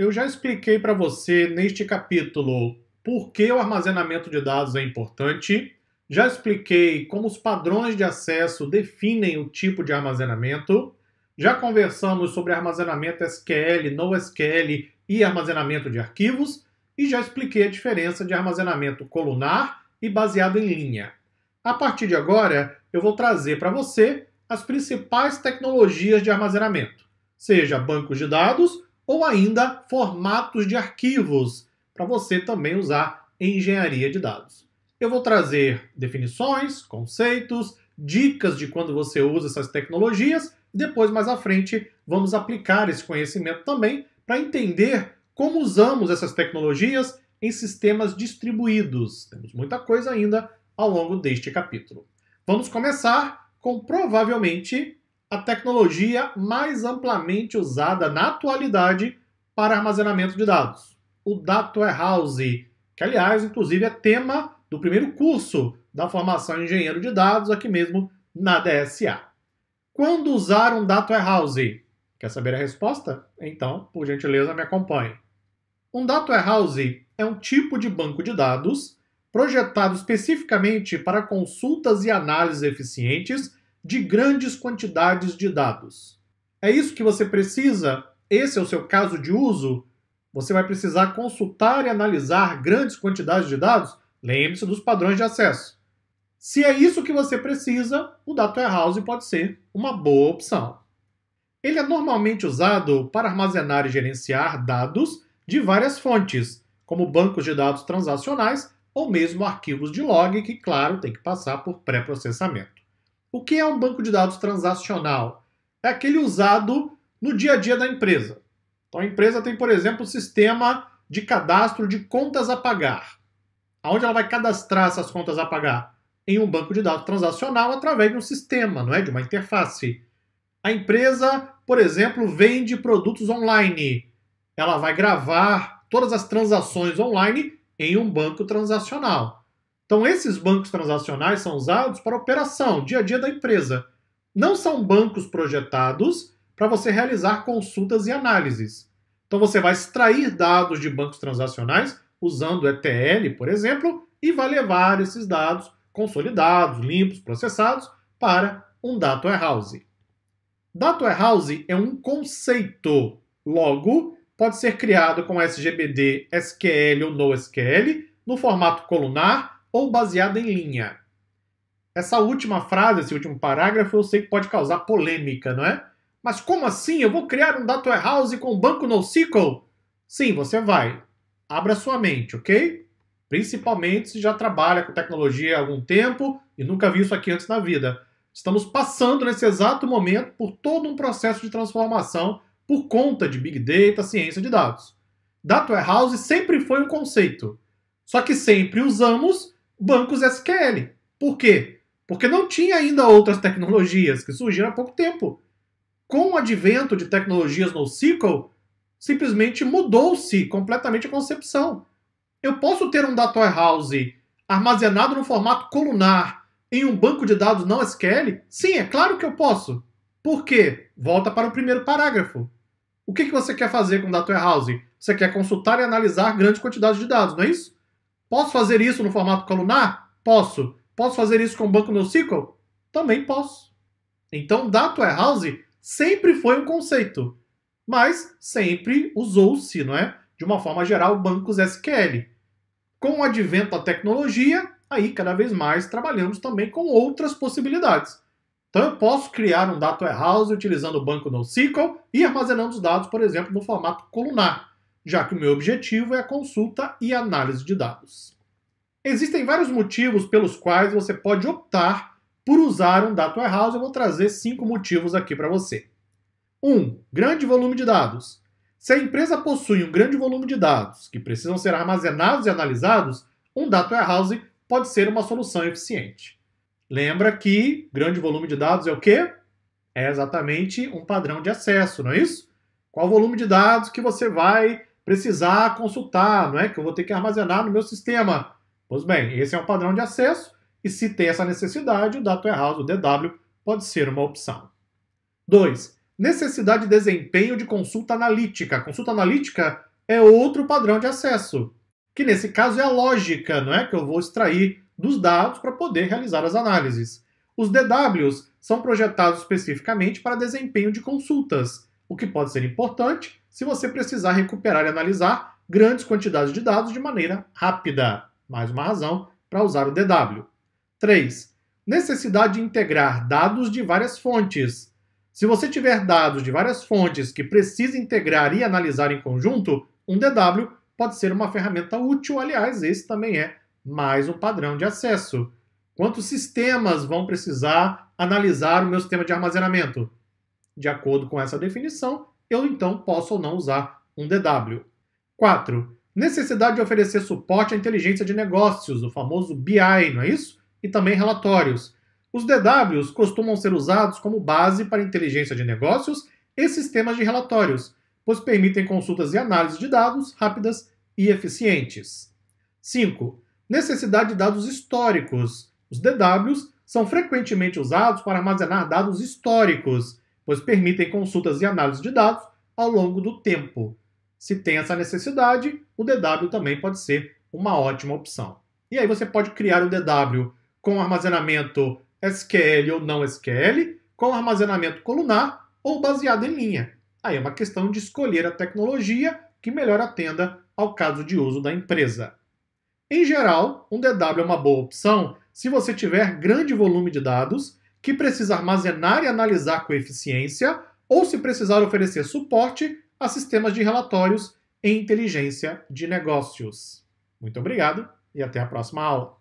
Eu já expliquei para você neste capítulo por que o armazenamento de dados é importante, já expliquei como os padrões de acesso definem o tipo de armazenamento, já conversamos sobre armazenamento SQL, NoSQL e armazenamento de arquivos, e já expliquei a diferença de armazenamento colunar e baseado em linha. A partir de agora, eu vou trazer para você as principais tecnologias de armazenamento, seja bancos de dados ou ainda formatos de arquivos, para você também usar em engenharia de dados. Eu vou trazer definições, conceitos, dicas de quando você usa essas tecnologias, e depois, mais à frente, vamos aplicar esse conhecimento também para entender como usamos essas tecnologias em sistemas distribuídos. Temos muita coisa ainda ao longo deste capítulo. Vamos começar com provavelmente a tecnologia mais amplamente usada na atualidade para armazenamento de dados, o Data Warehouse, que aliás, inclusive, é tema do primeiro curso da formação em engenheiro de dados aqui mesmo na DSA. Quando usar um Data Warehouse? Quer saber a resposta? Então, por gentileza, me acompanhe. Um Data Warehouse é um tipo de banco de dados projetado especificamente para consultas e análises eficientes de grandes quantidades de dados. É isso que você precisa? Esse é o seu caso de uso? Você vai precisar consultar e analisar grandes quantidades de dados? Lembre-se dos padrões de acesso. Se é isso que você precisa, o Data Warehouse pode ser uma boa opção. Ele é normalmente usado para armazenar e gerenciar dados de várias fontes, como bancos de dados transacionais ou mesmo arquivos de log que, claro, tem que passar por pré-processamento. O que é um banco de dados transacional? É aquele usado no dia a dia da empresa. Então a empresa tem, por exemplo, o sistema de cadastro de contas a pagar. Aonde ela vai cadastrar essas contas a pagar? Em um banco de dados transacional através de um sistema, não é? De uma interface. A empresa, por exemplo, vende produtos online. Ela vai gravar todas as transações online em um banco transacional. Então, esses bancos transacionais são usados para a operação, dia a dia da empresa. Não são bancos projetados para você realizar consultas e análises. Então, você vai extrair dados de bancos transacionais usando ETL, por exemplo, e vai levar esses dados consolidados, limpos, processados para um data warehouse. Data warehouse é um conceito, logo pode ser criado com SGBD, SQL ou NoSQL no formato colunar ou baseada em linha. Essa última frase, esse último parágrafo, eu sei que pode causar polêmica, não é? Mas como assim? Eu vou criar um data warehouse com banco NoSQL? Sim, você vai. Abra sua mente, ok? Principalmente se já trabalha com tecnologia há algum tempo e nunca viu isso aqui antes na vida. Estamos passando nesse exato momento por todo um processo de transformação por conta de Big Data, ciência de dados. Data Warehouse sempre foi um conceito, só que sempre usamos bancos SQL. Por quê? Porque não tinha ainda outras tecnologias que surgiram há pouco tempo. Com o advento de tecnologias no SQL, simplesmente mudou-se completamente a concepção. Eu posso ter um data warehouse armazenado no formato colunar em um banco de dados não SQL? Sim, é claro que eu posso. Por quê? Volta para o primeiro parágrafo. O que, que você quer fazer com o data warehouse? Você quer consultar e analisar grandes quantidades de dados, não é isso? Posso fazer isso no formato colunar? Posso. Posso fazer isso com o banco NoSQL? Também posso. Então, Data Warehouse é sempre foi um conceito, mas sempre usou-se, não é? De uma forma geral, bancos SQL. Com o advento da tecnologia, aí cada vez mais trabalhamos também com outras possibilidades. Então eu posso criar um data warehouse é utilizando o banco NoSQL e armazenando os dados, por exemplo, no formato colunar já que o meu objetivo é a consulta e análise de dados. Existem vários motivos pelos quais você pode optar por usar um data warehouse. Eu vou trazer cinco motivos aqui para você. 1. Um, grande volume de dados. Se a empresa possui um grande volume de dados que precisam ser armazenados e analisados, um data warehouse pode ser uma solução eficiente. Lembra que grande volume de dados é o quê? É exatamente um padrão de acesso, não é isso? Qual volume de dados que você vai precisar consultar, não é? Que eu vou ter que armazenar no meu sistema. Pois bem, esse é um padrão de acesso e se tem essa necessidade, o Data Warehouse, o DW, pode ser uma opção. 2. Necessidade de desempenho de consulta analítica. Consulta analítica é outro padrão de acesso, que nesse caso é a lógica, não é? Que eu vou extrair dos dados para poder realizar as análises. Os DWs são projetados especificamente para desempenho de consultas o que pode ser importante se você precisar recuperar e analisar grandes quantidades de dados de maneira rápida. Mais uma razão para usar o DW. 3. Necessidade de integrar dados de várias fontes. Se você tiver dados de várias fontes que precisa integrar e analisar em conjunto, um DW pode ser uma ferramenta útil. Aliás, esse também é mais um padrão de acesso. Quantos sistemas vão precisar analisar o meu sistema de armazenamento? de acordo com essa definição, eu então posso ou não usar um DW. 4. Necessidade de oferecer suporte à inteligência de negócios, o famoso BI, não é isso? E também relatórios. Os DWs costumam ser usados como base para inteligência de negócios e sistemas de relatórios, pois permitem consultas e análises de dados rápidas e eficientes. 5. Necessidade de dados históricos. Os DWs são frequentemente usados para armazenar dados históricos, pois permitem consultas e análise de dados ao longo do tempo. Se tem essa necessidade, o DW também pode ser uma ótima opção. E aí você pode criar o DW com armazenamento SQL ou não SQL, com armazenamento colunar ou baseado em linha. Aí é uma questão de escolher a tecnologia que melhor atenda ao caso de uso da empresa. Em geral, um DW é uma boa opção se você tiver grande volume de dados que precisa armazenar e analisar com eficiência, ou se precisar oferecer suporte a sistemas de relatórios em inteligência de negócios. Muito obrigado e até a próxima aula.